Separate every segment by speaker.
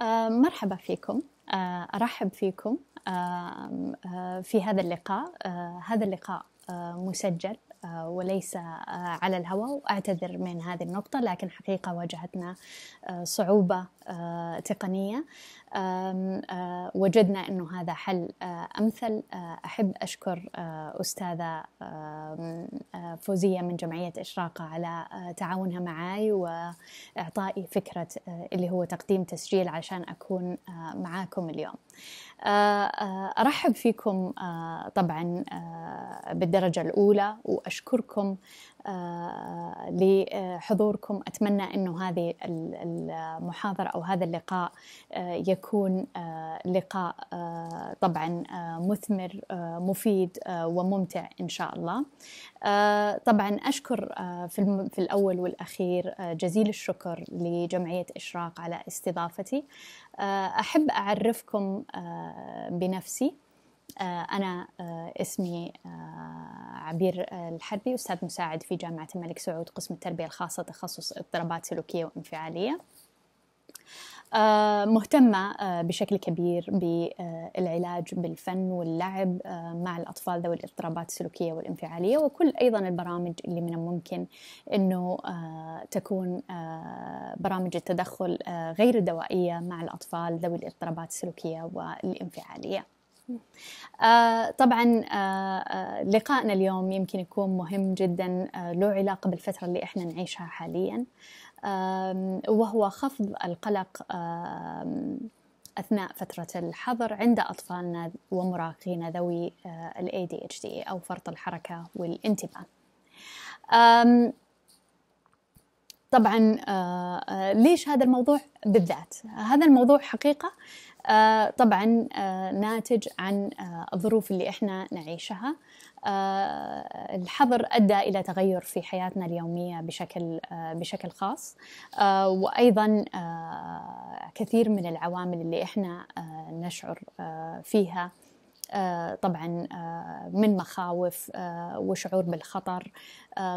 Speaker 1: آه، مرحبا فيكم آه، أرحب فيكم آه، في هذا اللقاء هذا اللقاء مسجل وليس على الهواء وأعتذر من هذه النقطة لكن حقيقة واجهتنا صعوبة تقنية وجدنا أنه هذا حل أمثل أحب أشكر أستاذة فوزية من جمعية إشراقة على تعاونها معي وإعطائي فكرة اللي هو تقديم تسجيل عشان أكون معاكم اليوم أرحب فيكم طبعا بالدرجة الأولى وأشكركم آه، لحضوركم أتمنى أنه هذه المحاضرة أو هذا اللقاء آه، يكون آه، لقاء طبعا مثمر مفيد وممتع إن شاء الله طبعا أشكر في الأول والأخير جزيل الشكر لجمعية إشراق على استضافتي أحب أعرفكم بنفسي أنا اسمي عبير آه، الحربي أستاذ مساعد في جامعة الملك سعود قسم التربية الخاصة تخصص اضطرابات سلوكية وانفعالية آه، مهتمة آه، بشكل كبير بالعلاج بالفن واللعب مع الأطفال ذوي الاضطرابات السلوكية والانفعالية وكل أيضا البرامج اللي من الممكن أنه تكون برامج التدخل غير الدوائية مع الأطفال ذوي الاضطرابات السلوكية والانفعالية. آه، طبعا آه، آه، لقائنا اليوم يمكن يكون مهم جدا له علاقه بالفتره اللي احنا نعيشها حاليا وهو خفض القلق اثناء فتره الحظر عند اطفالنا ومراهقين ذوي اتش ADHD او فرط الحركه والانتباه طبعا آه، آه، ليش هذا الموضوع بالذات هذا الموضوع حقيقه آه، طبعا ناتج عن الظروف اللي احنا نعيشها الحظر ادى الى تغير في حياتنا اليوميه بشكل بشكل خاص وايضا كثير من العوامل اللي احنا نشعر فيها آه، طبعا آه، من مخاوف آه، وشعور بالخطر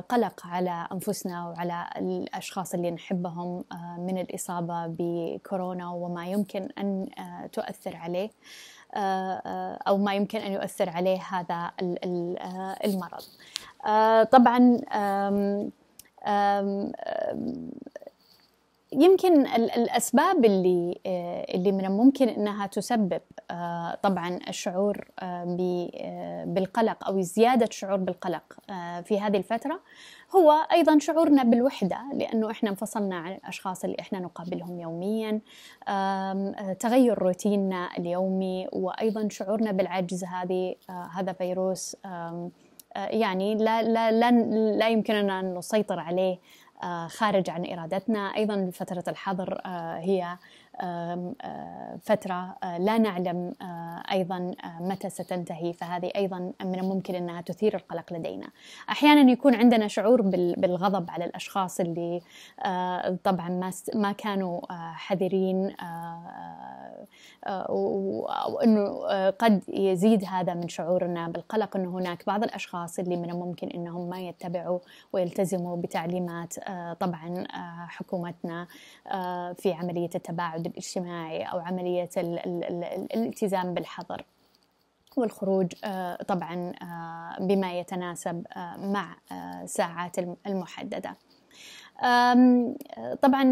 Speaker 1: قلق على انفسنا وعلى الاشخاص اللي نحبهم من الاصابه بكورونا وما يمكن ان تؤثر عليه او ما يمكن ان يؤثر عليه هذا المرض طبعا يمكن الاسباب اللي آه، اللي من الممكن انها تسبب آه، طبعا الشعور آه، بالقلق او زياده شعور بالقلق في هذه الفتره هو ايضا شعورنا بالوحده لانه احنا انفصلنا عن الاشخاص اللي احنا نقابلهم يوميا تغير روتيننا اليومي وايضا شعورنا بالعجز هذه هذا فيروس يعني لا لا لا, لا يمكننا ان نسيطر عليه آه، خارج عن إرادتنا أيضا فترة الحظر آه، هي فترة لا نعلم أيضا متى ستنتهي فهذه أيضا من الممكن أنها تثير القلق لدينا أحيانا يكون عندنا شعور بالغضب على الأشخاص اللي طبعا ما كانوا حذرين وأنه قد يزيد هذا من شعورنا بالقلق أنه هناك بعض الأشخاص اللي من الممكن أنهم ما يتبعوا ويلتزموا بتعليمات طبعا حكومتنا في عملية التباعد الجانب الاجتماعي أو عملية الالتزام بالحظر والخروج آه، طبعا آه، بما يتناسب آه، مع ساعات المحدده طبعا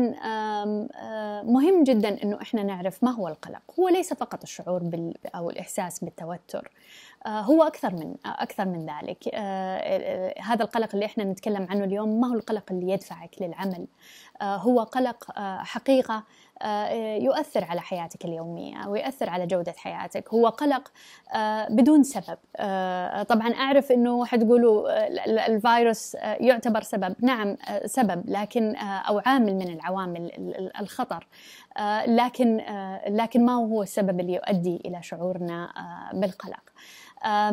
Speaker 1: مهم جدا انه احنا نعرف ما هو القلق هو ليس فقط الشعور بال او الاحساس بالتوتر هو اكثر من اكثر من ذلك هذا القلق اللي احنا نتكلم عنه اليوم ما هو القلق اللي يدفعك للعمل هو قلق حقيقه آه، يؤثر على حياتك اليومية ويؤثر على جودة حياتك هو قلق آه، بدون سبب آه، طبعا أعرف أنه حتقولوا الفيروس يعتبر سبب نعم سبب لكن أو عامل من العوامل الخطر لكن لكن ما هو السبب اللي يؤدي إلى شعورنا بالقلق أه،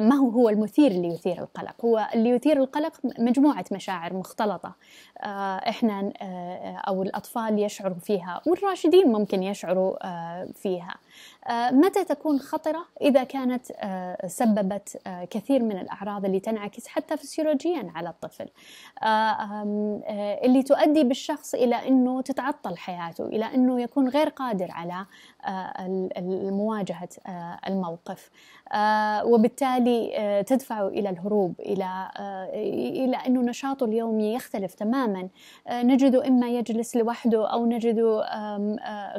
Speaker 1: ما هو هو المثير اللي يثير القلق هو اللي يثير القلق مجموعة مشاعر مختلطة أه، إحنا أه، أو الأطفال يشعروا فيها والراشدين ممكن يشعروا فيها آه، متى تكون خطرة إذا كانت آه، سببت آه، كثير من الأعراض اللي تنعكس حتى فسيولوجيا على الطفل اللي تؤدي بالشخص إلى أنه تتعطل حياته إلى أنه يكون غير قادر على مواجهة الموقف وبالتالي تدفعه إلى الهروب إلى إلى أنه نشاطه اليومي يختلف تماما نجده إما يجلس لوحده أو نجده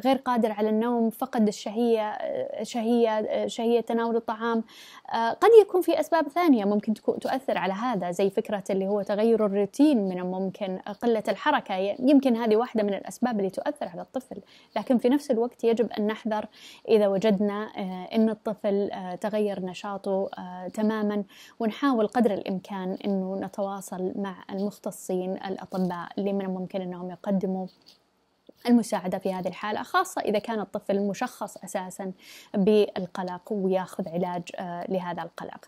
Speaker 1: غير قادر على النوم فقد الشهية شهية شهية شهية تناول الطعام آه، قد يكون في أسباب ثانية ممكن تؤثر على هذا زي فكرة اللي هو تغير الروتين من الممكن قلة الحركة يمكن هذه واحدة من الأسباب اللي تؤثر على الطفل لكن في نفس الوقت يجب أن نحذر إذا وجدنا آه، أن الطفل آه، تغير نشاطه تماما ونحاول قدر الإمكان أنه نتواصل مع المختصين الأطباء اللي من الممكن أنهم يقدموا المساعدة في هذه الحالة خاصة إذا كان الطفل مشخص أساسا بالقلق وياخذ علاج آه، لهذا القلق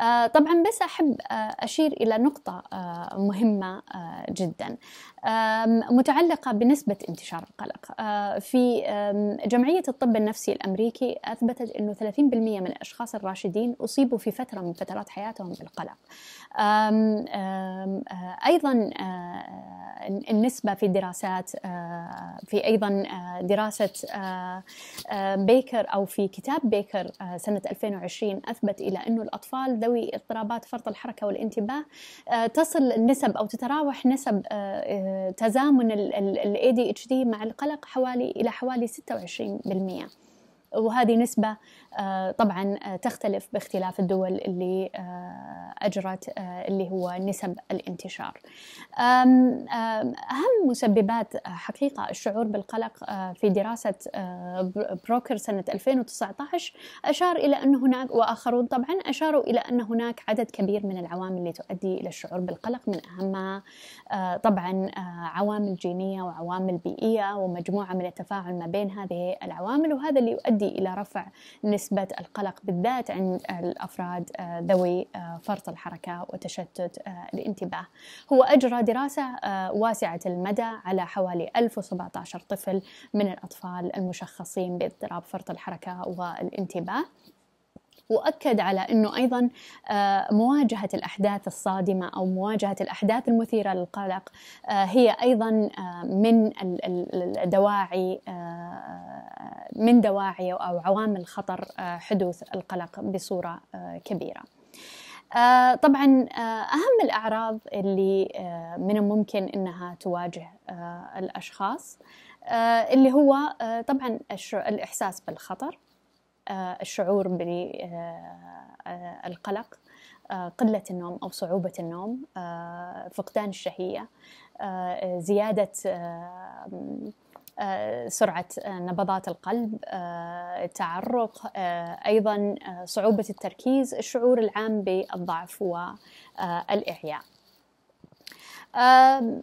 Speaker 1: آه، طبعا بس أحب آه، أشير إلى نقطة مهمة جدا متعلقة بنسبة انتشار القلق أه، في جمعية الطب النفسي الأمريكي أثبتت أنه 30% من الأشخاص الراشدين أصيبوا في فترة من فترات حياتهم بالقلق أه، أيضا أه، النسبة في دراسات في أيضا دراسة بيكر أو في كتاب بيكر سنة 2020 أثبت إلى أنه الأطفال ذوي اضطرابات فرط الحركة والانتباه تصل النسب أو تتراوح نسب تزامن ال ADHD مع القلق حوالي إلى حوالي 26% وهذه نسبة آه، طبعا آه، تختلف باختلاف الدول اللي آه، أجرت اللي هو نسب الانتشار أهم مسببات حقيقة الشعور بالقلق في دراسة بروكر سنة 2019 أشار إلى أن هناك وآخرون طبعا أشاروا إلى أن هناك عدد كبير من العوامل اللي تؤدي إلى الشعور بالقلق من أهمها طبعا عوامل جينية وعوامل بيئية ومجموعة من التفاعل ما بين هذه العوامل وهذا اللي يؤدي إلى رفع نسب نسبة القلق بالذات عند الأفراد آه، ذوي آه، فرط الحركة وتشتت آه، الانتباه هو أجرى دراسة واسعة المدى على حوالي 1017 طفل من الأطفال المشخصين باضطراب فرط الحركة والانتباه واكد على انه ايضا آه، مواجهه الاحداث الصادمه او مواجهه الاحداث المثيره للقلق آه، هي ايضا آه، من الدواعي من دواعي او عوامل خطر حدوث القلق بصوره كبيره. طبعا أهم الأعراض اللي من الممكن أنها تواجه الأشخاص اللي هو طبعا الإحساس بالخطر آه، الشعور بالقلق آه، آه، قلة النوم أو صعوبة النوم فقدان الشهية زيادة سرعة نبضات القلب التعرق أيضا صعوبة التركيز الشعور العام بالضعف والإعياء آه،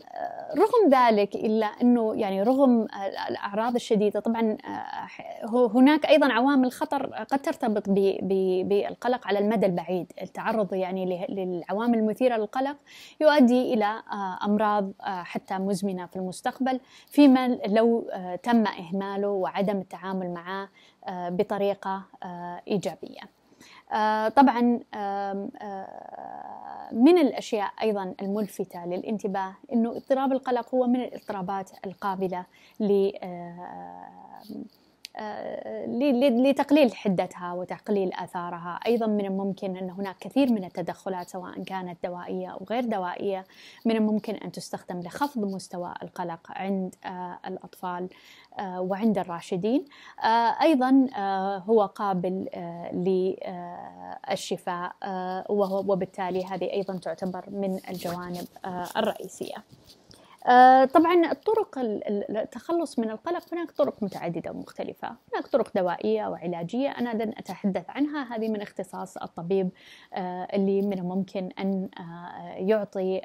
Speaker 1: رغم ذلك إلا أنه يعني رغم الأعراض الشديدة طبعا آه، هناك أيضا عوامل خطر قد ترتبط بالقلق على المدى البعيد التعرض يعني للعوامل المثيرة للقلق يؤدي إلى آه، أمراض حتى مزمنة في المستقبل فيما لو تم إهماله وعدم التعامل معه بطريقة إيجابية آه، طبعا آه، من الأشياء أيضا الملفتة للانتباه أنه اضطراب القلق هو من الاضطرابات القابلة ل آه، لتقليل حدتها وتقليل اثارها، ايضا من الممكن ان هناك كثير من التدخلات سواء كانت دوائيه او غير دوائيه من الممكن ان تستخدم لخفض مستوى القلق عند آه، الاطفال آه، وعند الراشدين، ايضا هو قابل للشفاء وبالتالي هذه ايضا تعتبر من الجوانب الرئيسيه. آه، طبعا الطرق التخلص من القلق هناك طرق متعدده ومختلفه، هناك طرق دوائيه وعلاجيه انا لن اتحدث عنها هذه من اختصاص الطبيب آه، اللي من الممكن ان آه، يعطي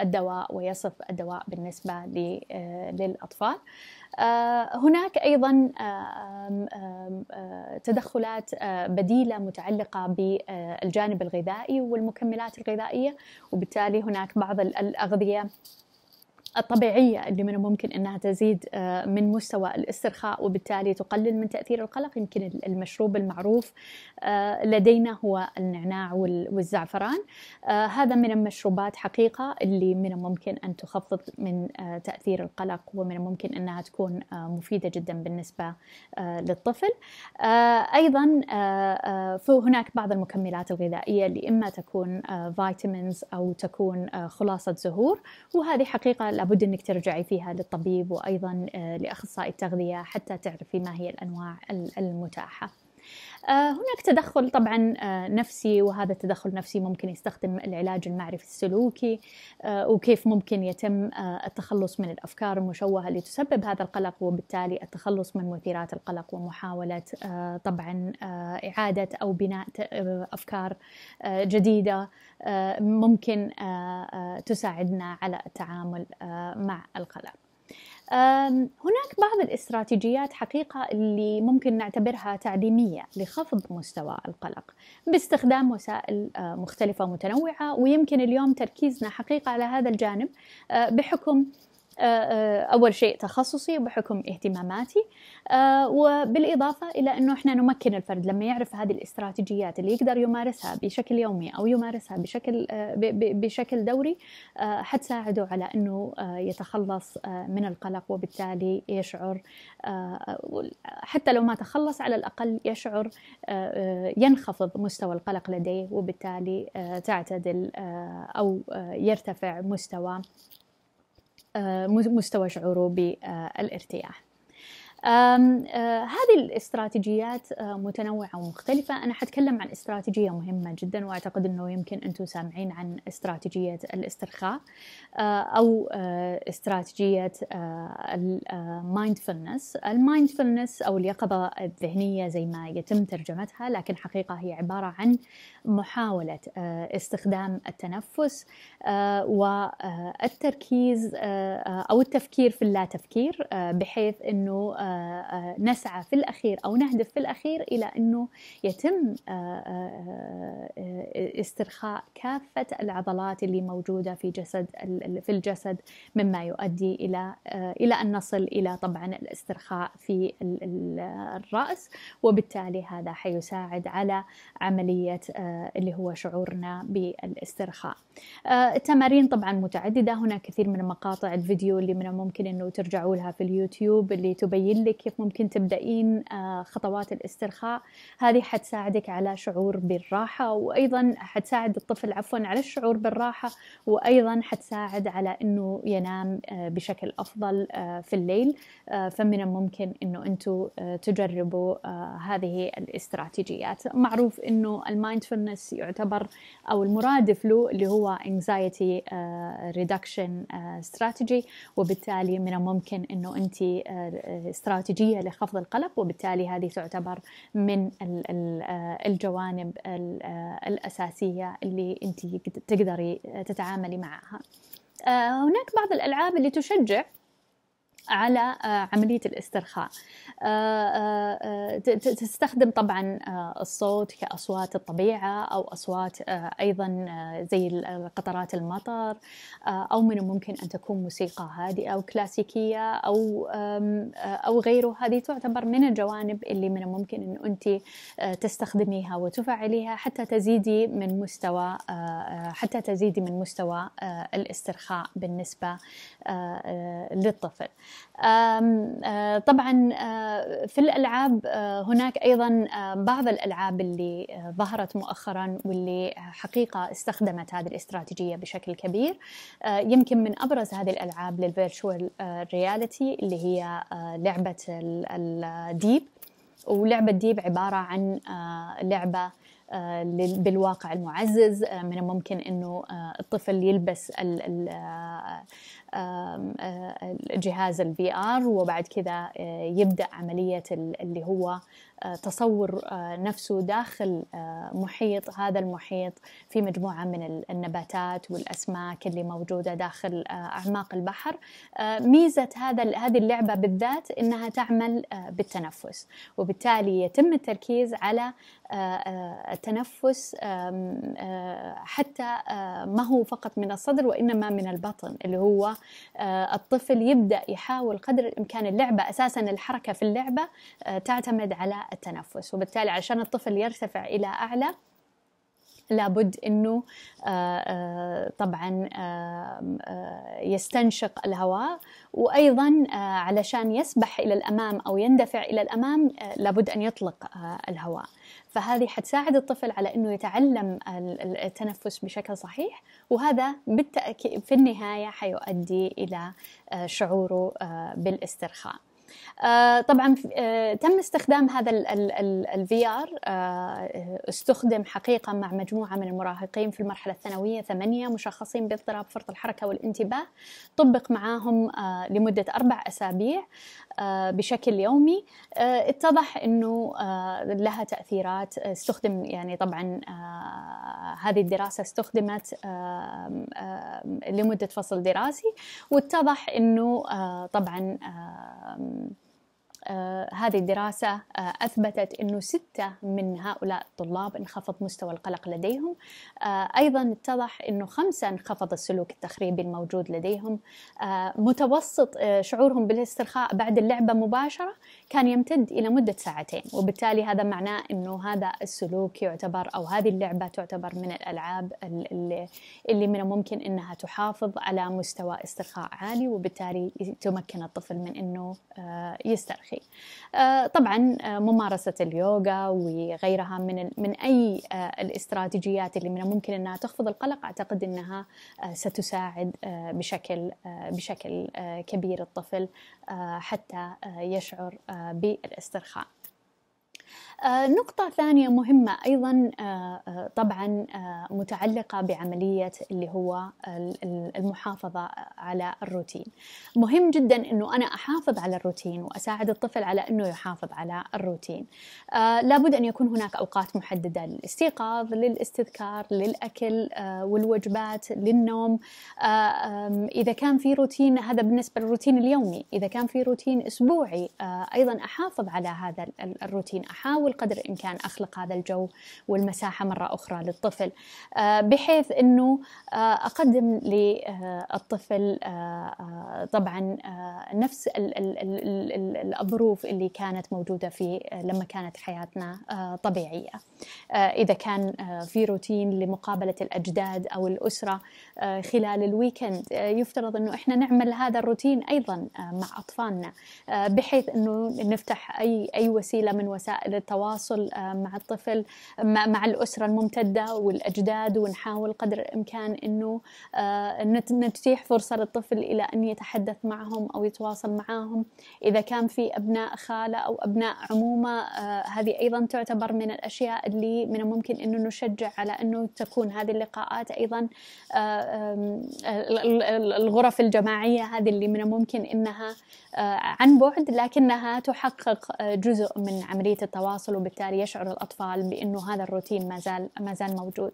Speaker 1: الدواء ويصف الدواء بالنسبه للاطفال. هناك ايضا تدخلات بديله متعلقه بالجانب الغذائي والمكملات الغذائيه وبالتالي هناك بعض الاغذيه الطبيعية اللي من الممكن أنها تزيد آه، من مستوى الاسترخاء وبالتالي تقلل من تأثير القلق يمكن المشروب المعروف آه، لدينا هو النعناع والزعفران آه، هذا من المشروبات حقيقة اللي من الممكن أن تخفض من تأثير القلق ومن الممكن أنها تكون مفيدة جدا بالنسبة للطفل أيضا هناك بعض المكملات الغذائية اللي إما تكون فيتامينز أو تكون خلاصة زهور وهذه حقيقة لابد انك ترجعي فيها للطبيب وايضا آه، لاخصائي التغذيه حتى تعرفي ما هي الانواع المتاحه. آه، هناك تدخل طبعا آه، نفسي وهذا التدخل النفسي ممكن يستخدم العلاج المعرفي السلوكي آه، وكيف ممكن يتم التخلص من الافكار المشوهه اللي تسبب هذا القلق وبالتالي التخلص من مثيرات القلق ومحاوله طبعا اعاده او بناء افكار جديده ممكن تساعدنا على التعامل مع القلق هناك بعض الاستراتيجيات حقيقة اللي ممكن نعتبرها تعليمية لخفض مستوى القلق باستخدام وسائل أه، مختلفة متنوعة ويمكن اليوم تركيزنا حقيقة على هذا الجانب أه، بحكم آه، آه، أول شيء تخصصي بحكم اهتماماتي آه، وبالإضافة إلى أنه إحنا نمكن الفرد لما يعرف هذه الاستراتيجيات اللي يقدر يمارسها بشكل يومي أو يمارسها بشكل بشكل دوري حتساعده على أنه يتخلص من القلق وبالتالي يشعر حتى لو ما تخلص على الأقل يشعر ينخفض مستوى القلق لديه وبالتالي تعتدل أو يرتفع مستوى آه، مستوى شعوره بالارتياح أه، هذه الاستراتيجيات أه، متنوعة ومختلفة أنا حتكلم عن استراتيجية مهمة جدا وأعتقد أنه يمكن أنتم سامعين عن استراتيجية الاسترخاء أه، أو استراتيجية المايندفولنس المايندفولنس أو اليقظة الذهنية زي ما يتم ترجمتها لكن حقيقة هي عبارة عن محاولة استخدام التنفس والتركيز أو التفكير في اللا تفكير بحيث أنه آه، آه، نسعى في الأخير أو نهدف في الأخير إلى أنه يتم آه، استرخاء كافة العضلات اللي موجودة في جسد في الجسد مما يؤدي إلى إلى أن نصل إلى طبعا الاسترخاء في الرأس وبالتالي هذا حيساعد على عملية اللي هو شعورنا بالاسترخاء التمارين طبعا متعددة هناك كثير من مقاطع الفيديو اللي من الممكن أنه ترجعوا لها في اليوتيوب اللي تبين لك كيف ممكن تبدأين آه، خطوات الاسترخاء هذه حتساعدك على شعور بالراحة وأيضا حتساعد الطفل عفوا على الشعور بالراحة وأيضا حتساعد على أنه ينام آه، بشكل أفضل آه، في الليل فمن الممكن أنه أنتوا تجربوا هذه الاستراتيجيات معروف أنه المايندفولنس يعتبر أو المرادف له اللي هو anxiety reduction strategy وبالتالي من الممكن أنه أنت استراتيجية لخفض القلق وبالتالي هذه تعتبر من آه، الجوانب آه، الأساسية اللي أنت تقدري تتعاملي معها آه، هناك بعض الألعاب اللي تشجع على آه، عملية الاسترخاء آه، آه، تستخدم طبعا الصوت كأصوات الطبيعة أو أصوات أيضا زي قطرات المطر أو من الممكن أن تكون موسيقى هادئة أو كلاسيكية أو أو غيره هذه تعتبر من الجوانب اللي من الممكن أن أنت تستخدميها وتفعليها حتى تزيدي من مستوى حتى تزيدي من مستوى الاسترخاء بالنسبة للطفل أه، طبعا أه، في الالعاب أه، هناك ايضا بعض الالعاب اللي ظهرت مؤخرا واللي حقيقه استخدمت هذه الاستراتيجيه بشكل كبير يمكن من ابرز هذه الالعاب للفيرتشوال رياليتي اللي هي لعبه الديب ولعبه ديب عباره عن لعبه بالواقع المعزز من الممكن انه الطفل يلبس جهاز الفي ار وبعد كذا يبدا عمليه اللي هو تصور نفسه داخل محيط هذا المحيط في مجموعه من النباتات والاسماك اللي موجوده داخل اعماق البحر ميزه هذا هذه اللعبه بالذات انها تعمل بالتنفس وبالتالي يتم التركيز على التنفس حتى ما هو فقط من الصدر وانما من البطن اللي هو آه، الطفل يبدأ يحاول قدر الإمكان اللعبة أساسا الحركة في اللعبة آه، تعتمد على التنفس وبالتالي عشان الطفل يرتفع إلى أعلى لابد انه آه، طبعا يستنشق الهواء وايضا علشان يسبح الى الامام او يندفع الى الامام لابد ان يطلق الهواء فهذه حتساعد الطفل على انه يتعلم التنفس بشكل صحيح وهذا بالتاكيد في النهايه حيؤدي الى آه، شعوره آه، بالاسترخاء آه، طبعا آه، تم استخدام هذا الفي ار آه، استخدم حقيقه مع مجموعه من المراهقين في المرحله الثانويه ثمانيه مشخصين باضطراب فرط الحركه والانتباه طبق معاهم لمده اربع اسابيع بشكل يومي اتضح انه لها تاثيرات استخدم يعني طبعا هذه الدراسه استخدمت لمده فصل دراسي واتضح انه طبعا آه، هذه الدراسة آه، أثبتت أنه ستة من هؤلاء الطلاب انخفض مستوى القلق لديهم آه، أيضا اتضح أنه خمسة انخفض السلوك التخريبي الموجود لديهم متوسط شعورهم بالاسترخاء بعد اللعبة مباشرة كان يمتد إلى مدة ساعتين وبالتالي هذا معناه أنه هذا السلوك يعتبر أو هذه اللعبة تعتبر من الألعاب اللي, من الممكن أنها تحافظ على مستوى استرخاء عالي وبالتالي تمكن الطفل من أنه يسترخي شيء آه، طبعا آه، ممارسة اليوغا وغيرها من, من أي آه، الاستراتيجيات اللي من الممكن أنها تخفض القلق أعتقد أنها ستساعد بشكل, بشكل كبير الطفل حتى يشعر بالاسترخاء آه، نقطة ثانية مهمة أيضا آه، آه، طبعا متعلقة بعملية اللي هو المحافظة على الروتين مهم جدا أنه أنا أحافظ على الروتين وأساعد الطفل على أنه يحافظ على الروتين لابد أن يكون هناك أوقات محددة للاستيقاظ للاستذكار للأكل والوجبات للنوم إذا كان في روتين هذا بالنسبة للروتين اليومي إذا كان في روتين أسبوعي أيضا أحافظ على هذا الروتين أحاول أحاول قدر الإمكان أخلق هذا الجو والمساحة مرة أخرى للطفل آه، بحيث أنه آه، أقدم للطفل آه، طبعا نفس الظروف اللي كانت موجودة في لما كانت حياتنا طبيعية إذا كان في روتين لمقابلة الأجداد أو الأسرة خلال الويكند يفترض أنه إحنا نعمل هذا الروتين أيضا مع أطفالنا بحيث أنه نفتح أي أي وسيلة من وسائل التواصل التواصل آه، مع الطفل مع الأسرة الممتدة والأجداد ونحاول قدر الإمكان أنه آه، نتيح فرصة للطفل إلى أن يتحدث معهم أو يتواصل معهم إذا كان في أبناء خالة أو أبناء عمومة آه، هذه أيضا تعتبر من الأشياء اللي من الممكن أنه نشجع على أنه تكون هذه اللقاءات أيضا الغرف الجماعية هذه اللي من الممكن أنها عن بعد لكنها تحقق جزء من عملية التواصل يدخل وبالتالي يشعر الأطفال بأنه هذا الروتين ما زال ما زال موجود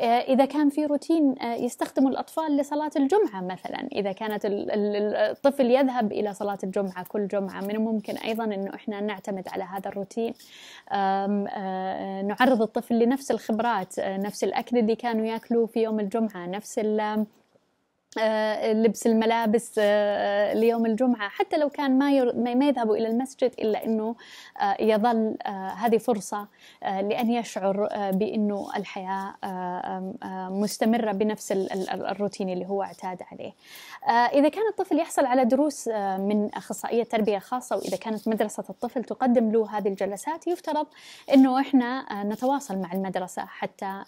Speaker 1: آه، إذا كان في روتين آه، يستخدم الأطفال لصلاة الجمعة مثلا إذا كانت الطفل يذهب إلى صلاة الجمعة كل جمعة من الممكن أيضا أنه إحنا نعتمد على هذا الروتين آه، نعرض الطفل لنفس الخبرات نفس الأكل اللي كانوا ياكلوه في يوم الجمعة نفس آه، لبس الملابس آه، آه، ليوم الجمعة حتى لو كان ما ما يذهبوا إلى المسجد إلا أنه يظل هذه فرصة لأن يشعر بأنه الحياة مستمرة بنفس الروتين اللي هو اعتاد عليه إذا كان الطفل يحصل على دروس من أخصائية تربية خاصة وإذا كانت مدرسة الطفل تقدم له هذه الجلسات يفترض أنه إحنا نتواصل مع المدرسة حتى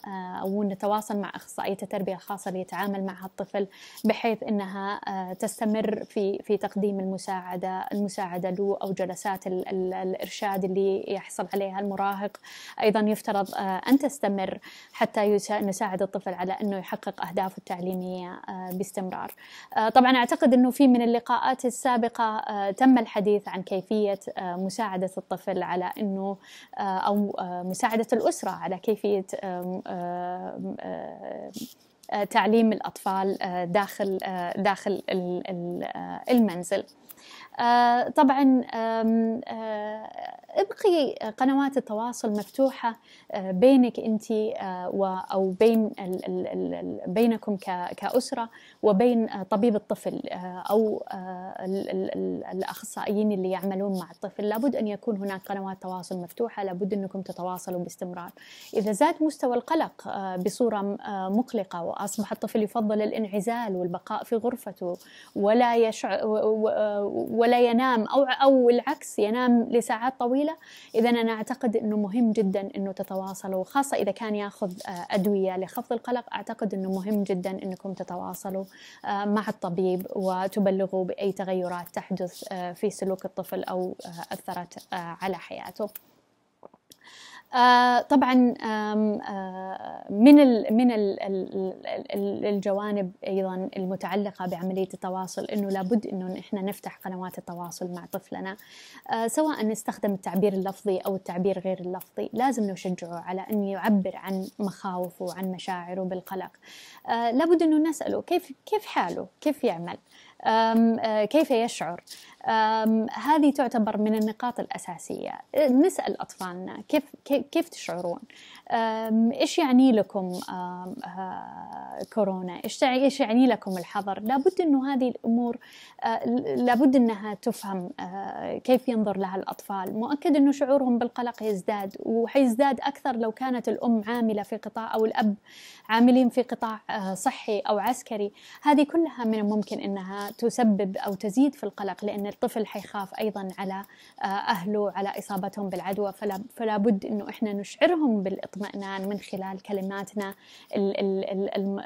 Speaker 1: ونتواصل مع أخصائية التربية الخاصة ليتعامل معها الطفل بحيث انها آه، تستمر في في تقديم المساعده المساعده له او جلسات الارشاد اللي يحصل عليها المراهق ايضا يفترض آه، ان تستمر حتى نساعد الطفل على انه يحقق اهدافه التعليميه آه، باستمرار. طبعا اعتقد انه في من اللقاءات السابقه تم الحديث عن كيفيه مساعده الطفل على انه او مساعده الاسره على كيفيه آه، تعليم الأطفال آه، داخل آه، داخل المنزل طبعا ابقي قنوات التواصل مفتوحة آه، بينك أنت آه، أو بين بينكم كأسرة وبين آه، طبيب الطفل أو الأخصائيين اللي يعملون مع الطفل لابد أن يكون هناك قنوات تواصل مفتوحة لابد أنكم تتواصلوا باستمرار إذا زاد مستوى القلق بصورة مقلقة وأصبح الطفل يفضل الانعزال والبقاء في غرفته ولا يشعر ولا ينام أو أو العكس ينام لساعات طويلة الليله اذا انا اعتقد انه مهم جدا انه تتواصلوا خاصه اذا كان ياخذ آه، ادويه لخفض القلق اعتقد انه مهم جدا انكم تتواصلوا آه، مع الطبيب وتبلغوا باي تغيرات تحدث آه، في سلوك الطفل او اثرت على حياته آه، طبعا آه، من من الجوانب ايضا المتعلقه بعمليه التواصل انه لابد انه احنا نفتح قنوات التواصل مع طفلنا آه، سواء نستخدم التعبير اللفظي او التعبير غير اللفظي لازم نشجعه على ان يعبر عن مخاوفه وعن مشاعره بالقلق لابد انه نساله كيف كيف حاله كيف يعمل كيف يشعر هذه تعتبر من النقاط الأساسية نسأل أطفالنا كيف, كيف تشعرون إيش يعني لكم كورونا إيش يعني لكم الحظر لابد أنه هذه الأمور أه، لابد أنها تفهم أه، كيف ينظر لها الأطفال مؤكد أنه شعورهم بالقلق يزداد وحيزداد أكثر لو كانت الأم عاملة في قطاع أو الأب عاملين في قطاع أه، صحي أو عسكري هذه كلها من الممكن أنها تسبب أو تزيد في القلق لأن الطفل حيخاف أيضا على آه، أهله على إصابتهم بالعدوى فلا, فلا بد أنه إحنا نشعرهم بالإطمئنان من خلال كلماتنا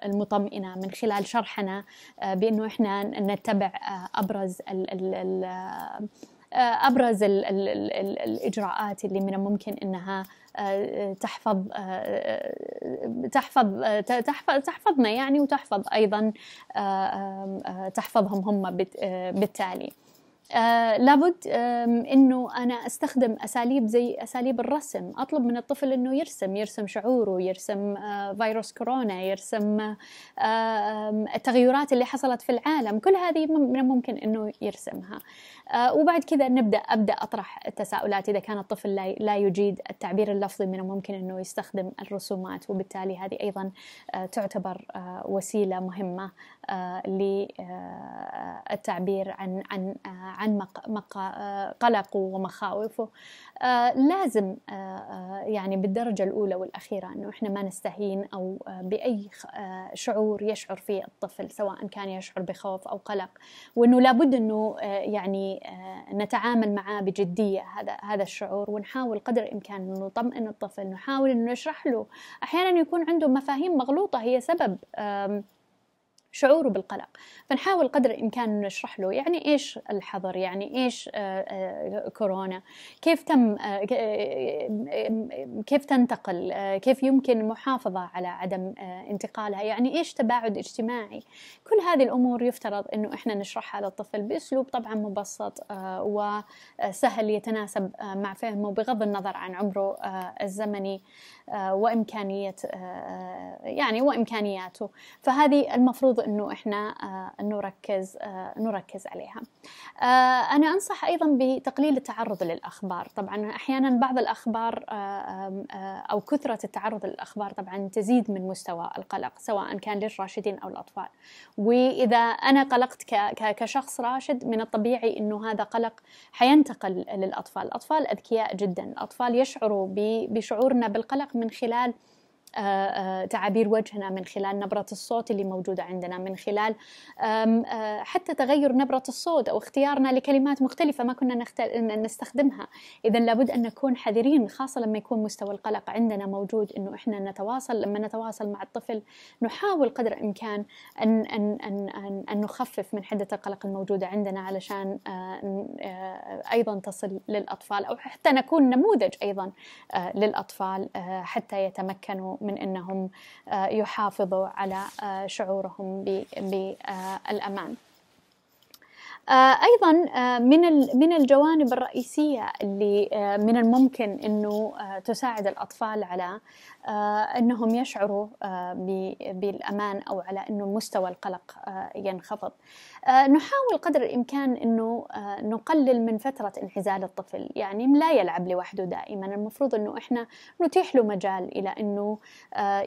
Speaker 1: المطمئنة من خلال شرحنا آه، بأنه إحنا نتبع آه، أبرز الـ الـ الـ ابرز الـ الـ الـ الاجراءات اللي من الممكن انها تحفظ تحفظ تحفظ تحفظنا يعني وتحفظ ايضا تحفظهم هم بالتالي. آه، لابد انه انا استخدم اساليب زي اساليب الرسم اطلب من الطفل انه يرسم يرسم شعوره يرسم آه، فيروس كورونا يرسم آه، التغيرات اللي حصلت في العالم كل هذه من الممكن انه يرسمها وبعد كذا نبدا ابدا اطرح التساؤلات اذا كان الطفل لا يجيد التعبير اللفظي من الممكن انه يستخدم الرسومات وبالتالي هذه ايضا تعتبر وسيله مهمه آه، للتعبير عن عن آه، عن آه، قلقه ومخاوفه لازم يعني بالدرجه الاولى والاخيره انه احنا ما نستهين او باي شعور يشعر فيه الطفل سواء كان يشعر بخوف او قلق وانه لابد انه يعني نتعامل معاه بجديه هذا هذا الشعور ونحاول قدر الامكان انه نطمئن الطفل نحاول انه نشرح له احيانا يكون عنده مفاهيم مغلوطه هي سبب شعوره بالقلق فنحاول قدر الامكان نشرح له يعني ايش الحظر يعني ايش آه، آه، كورونا كيف تم آه، كيف تنتقل كيف يمكن المحافظه على عدم انتقالها يعني ايش تباعد اجتماعي كل هذه الامور يفترض انه احنا نشرحها للطفل باسلوب طبعا مبسط وسهل يتناسب مع فهمه بغض النظر عن عمره الزمني وامكانيه يعني وامكانياته فهذه المفروض انه احنا آه، نركز آه، نركز عليها. آه، انا انصح ايضا بتقليل التعرض للاخبار، طبعا احيانا بعض الاخبار او كثره التعرض للاخبار طبعا تزيد من مستوى القلق سواء كان للراشدين او الاطفال. واذا انا قلقت كشخص راشد من الطبيعي انه هذا قلق حينتقل للاطفال، الاطفال اذكياء جدا، الاطفال يشعروا بشعورنا بالقلق من خلال آه، آه، تعابير وجهنا من خلال نبرة الصوت اللي موجودة عندنا من خلال آه، حتى تغير نبرة الصوت أو اختيارنا لكلمات مختلفة ما كنا نستخدمها إذا لابد أن نكون حذرين خاصة لما يكون مستوى القلق عندنا موجود أنه إحنا نتواصل لما نتواصل مع الطفل نحاول قدر الإمكان أن, أن, أن, أن, أن نخفف من حدة القلق الموجودة عندنا علشان أيضا تصل للأطفال أو حتى نكون نموذج أيضا للأطفال حتى يتمكنوا من أنهم آه، يحافظوا على آه، شعورهم بالأمان آه، ايضا آه، من من الجوانب الرئيسيه اللي آه، من الممكن انه تساعد الاطفال على انهم يشعروا بالامان او على انه مستوى القلق ينخفض نحاول قدر الامكان انه نقلل من فتره انعزال الطفل يعني لا يلعب لوحده دائما المفروض انه احنا نتيح له مجال الى انه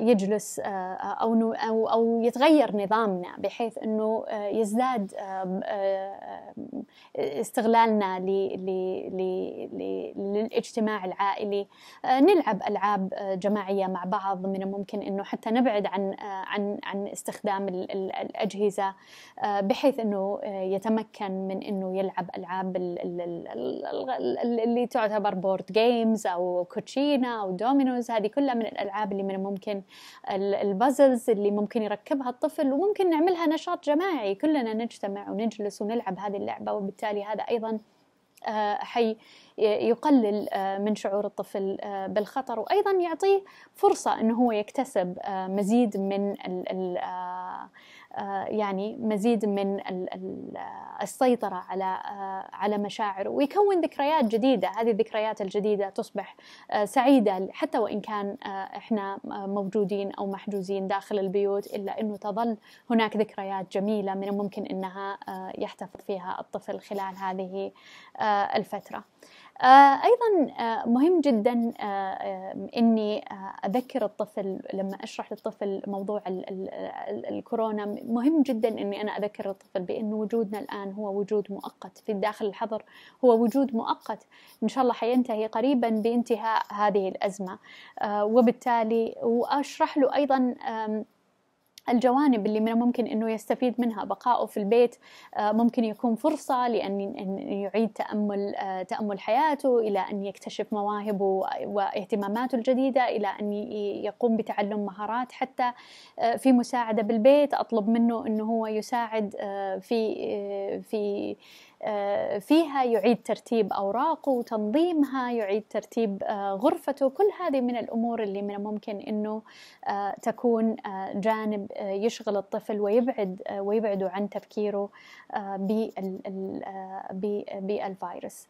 Speaker 1: يجلس او او يتغير نظامنا بحيث انه يزداد استغلالنا للاجتماع العائلي آه، نلعب العاب آه، جماعيه مع بعض من الممكن انه حتى نبعد عن آه، عن عن استخدام الاجهزه بحيث انه يتمكن من انه يلعب العاب اللي تعتبر بورد جيمز او كوتشينا او دومينوز هذه كلها من الالعاب اللي من الممكن البازلز اللي ممكن يركبها الطفل وممكن نعملها نشاط جماعي كلنا نجتمع ونجلس ونلعب يلعب هذه اللعبة وبالتالي هذا أيضا آه، حي يقلل آه، من شعور الطفل آه، بالخطر وايضا يعطيه فرصه انه هو يكتسب مزيد من آه، يعني مزيد من السيطرة على آه، على مشاعره ويكون ذكريات جديدة هذه الذكريات الجديدة تصبح آه، سعيدة حتى وإن كان إحنا موجودين أو محجوزين داخل البيوت إلا أنه تظل هناك ذكريات جميلة من الممكن أنها يحتفظ فيها الطفل خلال هذه الفترة آه، أيضا آه، مهم جدا آه، أني أذكر الطفل لما أشرح للطفل موضوع الكورونا مهم جدا أني أنا أذكر الطفل بأن وجودنا الآن هو وجود مؤقت في داخل الحظر هو وجود مؤقت إن شاء الله حينتهي قريبا بانتهاء هذه الأزمة وبالتالي وأشرح له أيضا الجوانب اللي من ممكن انه يستفيد منها بقائه في البيت آه، ممكن يكون فرصه لان يعيد تامل آه، تامل حياته الى ان يكتشف مواهبه واهتماماته الجديده الى ان يقوم بتعلم مهارات حتى آه، في مساعده بالبيت اطلب منه انه هو يساعد في في آه، فيها يعيد ترتيب أوراقه وتنظيمها يعيد ترتيب آه، غرفته كل هذه من الأمور اللي من الممكن أنه آه، تكون جانب يشغل الطفل ويبعد ويبعده عن تفكيره بالفيروس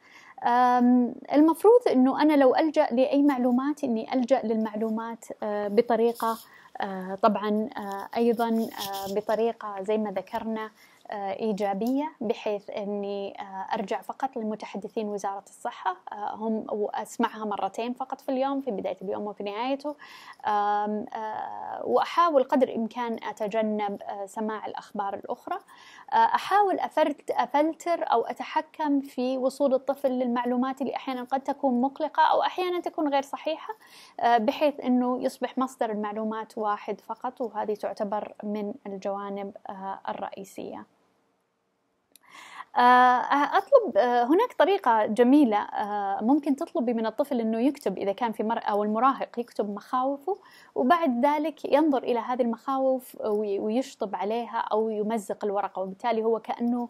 Speaker 1: المفروض أنه أنا لو ألجأ لأي معلومات أني ألجأ للمعلومات بطريقة طبعا ايضا بطريقه زي ما ذكرنا آه، إيجابية بحيث أني آه، أرجع فقط لمتحدثين وزارة الصحة آه، هم وأسمعها مرتين فقط في اليوم في بداية اليوم وفي نهايته وأحاول قدر الإمكان أتجنب سماع الأخبار الأخرى أحاول أفلتر أو أتحكم في وصول الطفل للمعلومات اللي أحيانا قد تكون مقلقة أو أحيانا تكون غير صحيحة بحيث أنه يصبح مصدر المعلومات واحد فقط وهذه تعتبر من الجوانب الرئيسية آه، أه، اطلب آه، هناك طريقه جميله ممكن تطلبي من الطفل انه يكتب اذا كان في مرأة او المراهق يكتب مخاوفه وبعد ذلك ينظر الى هذه المخاوف ويشطب عليها او يمزق الورقه وبالتالي هو كانه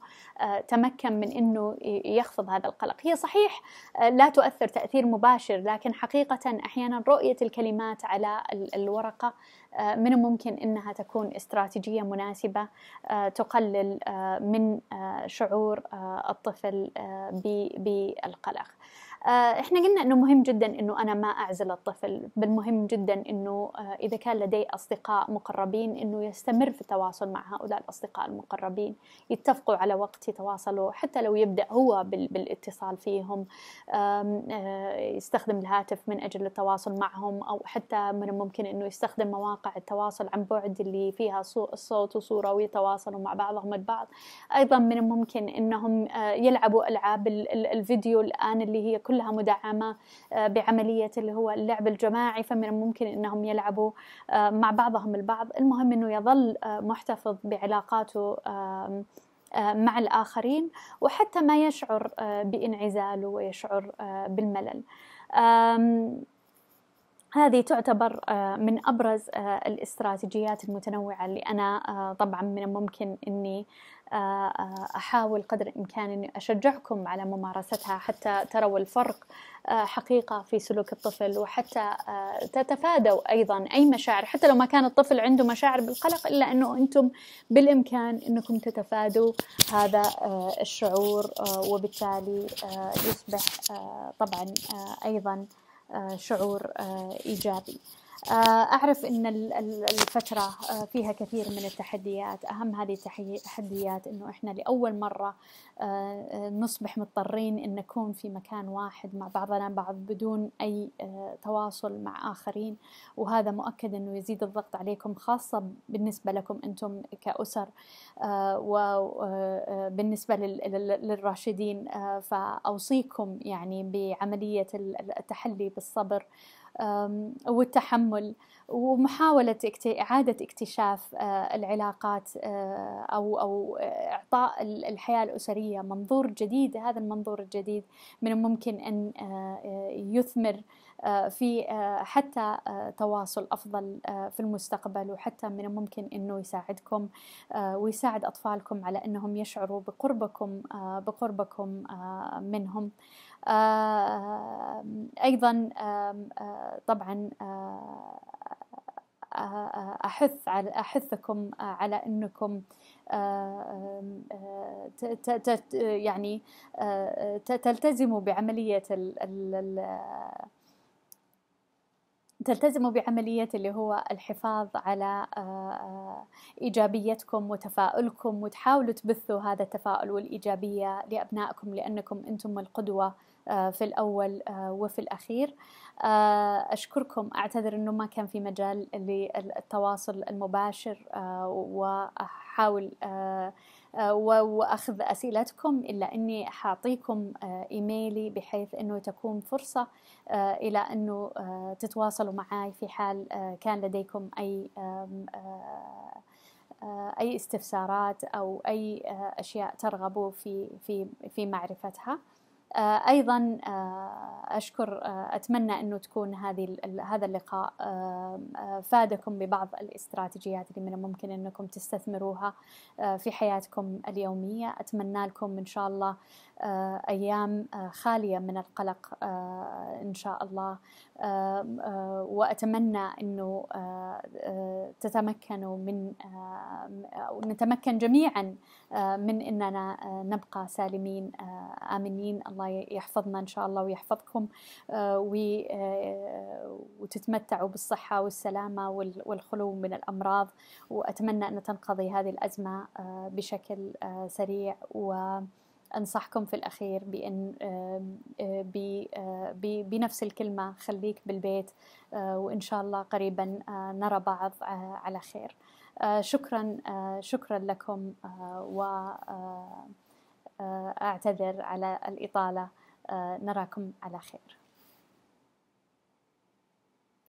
Speaker 1: تمكن من انه يخفض هذا القلق هي صحيح لا تؤثر تاثير مباشر لكن حقيقه احيانا رؤيه الكلمات على الورقه آه، من الممكن انها تكون استراتيجيه مناسبه آه، تقلل آه، من شعور الطفل بالقلق. آه، احنا قلنا انه مهم جدا انه انا ما اعزل الطفل بل مهم جدا انه آه، اذا كان لدي اصدقاء مقربين انه يستمر في التواصل مع هؤلاء الاصدقاء المقربين يتفقوا على وقت يتواصلوا حتى لو يبدا هو بالاتصال فيهم آه، يستخدم الهاتف من اجل التواصل معهم او حتى من الممكن انه يستخدم مواقع التواصل عن بعد اللي فيها صوت وصوره ويتواصلوا مع بعضهم البعض ايضا من الممكن انهم يلعبوا العاب الفيديو الان اللي هي كل كلها مدعمة آه، بعملية اللي هو اللعب الجماعي فمن الممكن أنهم يلعبوا آه، مع بعضهم البعض المهم أنه يظل آه، محتفظ بعلاقاته مع الآخرين وحتى ما يشعر بانعزاله ويشعر بالملل هذه تعتبر من أبرز الاستراتيجيات المتنوعة اللي أنا طبعا من الممكن أني آه، آه، أحاول قدر الإمكان أني أشجعكم على ممارستها حتى تروا الفرق آه، حقيقة في سلوك الطفل وحتى تتفادوا أيضا أي مشاعر حتى لو ما كان الطفل عنده مشاعر بالقلق إلا أنه أنتم بالإمكان أنكم تتفادوا هذا الشعور وبالتالي يصبح طبعا أيضا شعور إيجابي آه، أعرف أن الفترة آه، فيها كثير من التحديات أهم هذه التحديات أنه إحنا لأول مرة آه، نصبح مضطرين أن نكون في مكان واحد مع بعضنا بعض بدون أي تواصل مع آخرين وهذا مؤكد أنه يزيد الضغط عليكم خاصة بالنسبة لكم أنتم كأسر وبالنسبة للراشدين فأوصيكم يعني بعملية التحلي بالصبر والتحمل ومحاولة إعادة اكتشاف آه، العلاقات آه، أو أو آه، إعطاء الحياة الأسرية منظور جديد هذا المنظور الجديد من الممكن أن يثمر في حتى تواصل أفضل في المستقبل وحتى من الممكن أنه يساعدكم ويساعد أطفالكم على أنهم يشعروا بقربكم بقربكم منهم آه، أيضا آه، آه، طبعا أحث على أحثكم على أنكم يعني تلتزموا بعملية تلتزموا بعملية اللي هو الحفاظ على إيجابيتكم وتفاؤلكم وتحاولوا تبثوا هذا التفاؤل والإيجابية لأبنائكم لأنكم أنتم القدوة آه، في الأول آه، وفي الأخير آه، أشكركم أعتذر أنه ما كان في مجال للتواصل المباشر وأحاول وأخذ أسئلتكم إلا أني حاعطيكم إيميلي بحيث أنه تكون فرصة إلى أنه تتواصلوا معي في حال كان لديكم أي أي استفسارات أو أي أشياء ترغبوا في في في معرفتها. آه، ايضا آه، اشكر آه، اتمنى انه تكون هذه هذا اللقاء فادكم ببعض الاستراتيجيات اللي من الممكن انكم تستثمروها في حياتكم اليوميه اتمنى لكم ان شاء الله آه، أيام آه، خالية من القلق آه، إن شاء الله وأتمنى أنه تتمكنوا من نتمكن جميعا من أننا نبقى سالمين آمنين الله يحفظنا إن شاء الله ويحفظكم وتتمتعوا بالصحة والسلامة والخلو من الأمراض وأتمنى أن تنقضي هذه الأزمة بشكل سريع و أنصحكم في الأخير بأن آه، آه، بنفس الكلمة خليك بالبيت آه، وإن شاء الله قريبا نرى بعض على خير شكرا شكرا لكم و أعتذر على الإطالة نراكم على خير